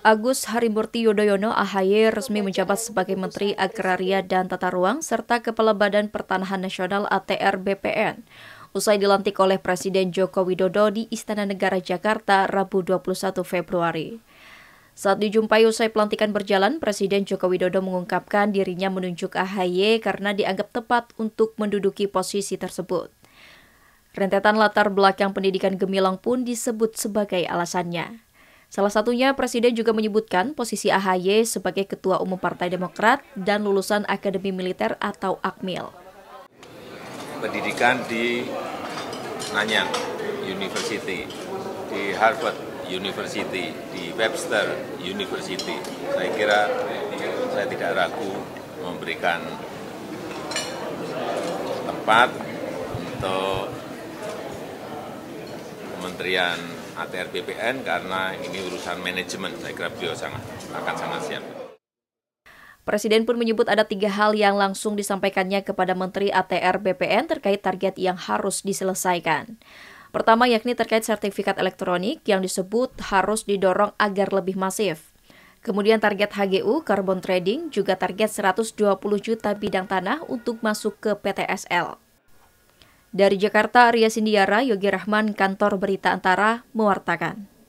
Agus Harimurti Yudhoyono AHY resmi menjabat sebagai Menteri Agraria dan Tata Ruang serta Kepala Badan Pertanahan Nasional ATR BPN. Usai dilantik oleh Presiden Joko Widodo di Istana Negara Jakarta Rabu 21 Februari. Saat dijumpai usai pelantikan berjalan, Presiden Joko Widodo mengungkapkan dirinya menunjuk AHY karena dianggap tepat untuk menduduki posisi tersebut. Rentetan latar belakang pendidikan gemilang pun disebut sebagai alasannya. Salah satunya, Presiden juga menyebutkan posisi AHY sebagai Ketua Umum Partai Demokrat dan lulusan Akademi Militer atau AKMIL. Pendidikan di Nanyang University, di Harvard University, di Webster University. Saya kira saya tidak ragu memberikan tempat untuk Kementerian ATR BPN karena ini urusan manajemen. Saya kira beliau sangat akan sangat siap. Presiden pun menyebut ada tiga hal yang langsung disampaikannya kepada Menteri ATR BPN terkait target yang harus diselesaikan. Pertama yakni terkait sertifikat elektronik yang disebut harus didorong agar lebih masif. Kemudian target HGU, carbon trading, juga target 120 juta bidang tanah untuk masuk ke PTSL. Dari Jakarta, Arya Sindiara, Yogi Rahman, Kantor Berita Antara, mewartakan.